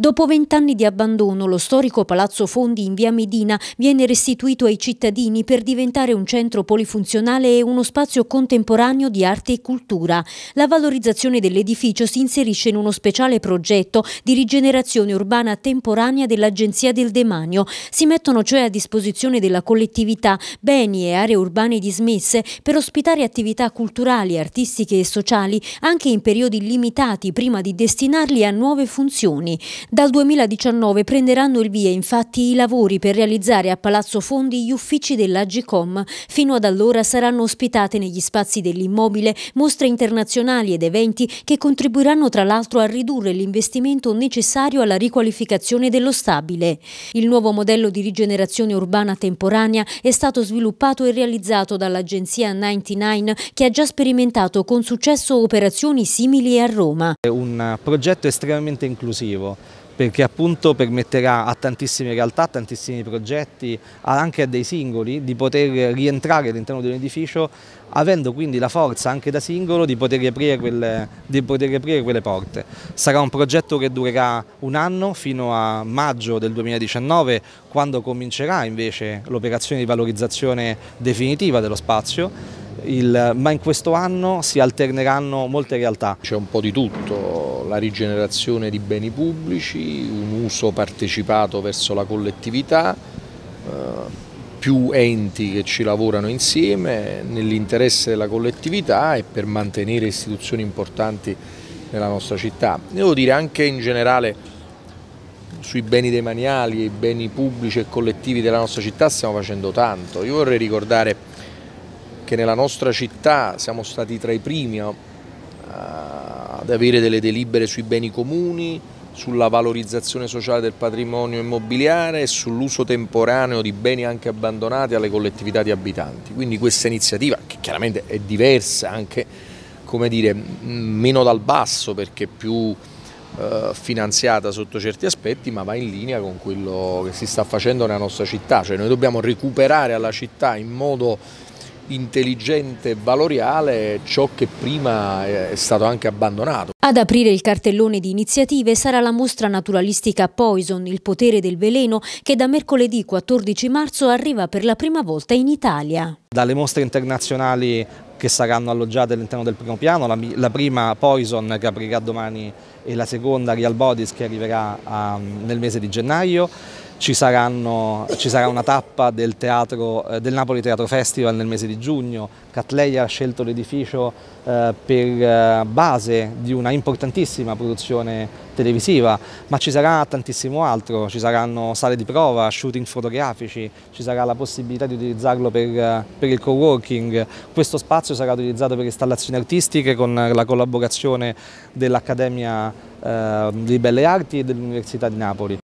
Dopo vent'anni di abbandono, lo storico Palazzo Fondi in via Medina viene restituito ai cittadini per diventare un centro polifunzionale e uno spazio contemporaneo di arte e cultura. La valorizzazione dell'edificio si inserisce in uno speciale progetto di rigenerazione urbana temporanea dell'Agenzia del Demanio. Si mettono cioè a disposizione della collettività beni e aree urbane dismesse per ospitare attività culturali, artistiche e sociali anche in periodi limitati prima di destinarli a nuove funzioni. Dal 2019 prenderanno il via infatti i lavori per realizzare a Palazzo Fondi gli uffici dell'Agicom. Fino ad allora saranno ospitate negli spazi dell'immobile mostre internazionali ed eventi che contribuiranno tra l'altro a ridurre l'investimento necessario alla riqualificazione dello stabile. Il nuovo modello di rigenerazione urbana temporanea è stato sviluppato e realizzato dall'agenzia 99 che ha già sperimentato con successo operazioni simili a Roma. È un progetto estremamente inclusivo perché appunto permetterà a tantissime realtà, a tantissimi progetti, anche a dei singoli, di poter rientrare all'interno di un edificio, avendo quindi la forza anche da singolo di poter, riaprire quelle, di poter riaprire quelle porte. Sarà un progetto che durerà un anno fino a maggio del 2019, quando comincerà invece l'operazione di valorizzazione definitiva dello spazio, il, ma in questo anno si alterneranno molte realtà. C'è un po' di tutto, la rigenerazione di beni pubblici, un uso partecipato verso la collettività, eh, più enti che ci lavorano insieme nell'interesse della collettività e per mantenere istituzioni importanti nella nostra città. Devo dire anche in generale sui beni demaniali e i beni pubblici e collettivi della nostra città stiamo facendo tanto. Io vorrei ricordare che nella nostra città siamo stati tra i primi a avere delle delibere sui beni comuni, sulla valorizzazione sociale del patrimonio immobiliare e sull'uso temporaneo di beni anche abbandonati alle collettività di abitanti. Quindi questa iniziativa, che chiaramente è diversa, anche dire, meno dal basso perché più eh, finanziata sotto certi aspetti, ma va in linea con quello che si sta facendo nella nostra città. Cioè noi dobbiamo recuperare alla città in modo intelligente e valoriale ciò che prima è stato anche abbandonato. Ad aprire il cartellone di iniziative sarà la mostra naturalistica Poison, il potere del veleno, che da mercoledì 14 marzo arriva per la prima volta in Italia. Dalle mostre internazionali che saranno alloggiate all'interno del primo piano, la, la, prima Poison che aprirà domani e la seconda Real Bodies che arriverà a, nel mese di gennaio ci, saranno, ci sarà una tappa del, teatro, eh, del, Napoli Teatro Festival nel mese di giugno. Catleia ha scelto l'edificio eh, per eh, base di una importantissima produzione televisiva, ma ci sarà tantissimo altro, ci saranno sale di prova, shooting fotografici, ci sarà la possibilità di utilizzarlo per, eh, per il co-working. Questo spazio sarà utilizzato per installazioni artistiche con la collaborazione dell'Accademia eh, di Belle Arti e dell'Università di Napoli.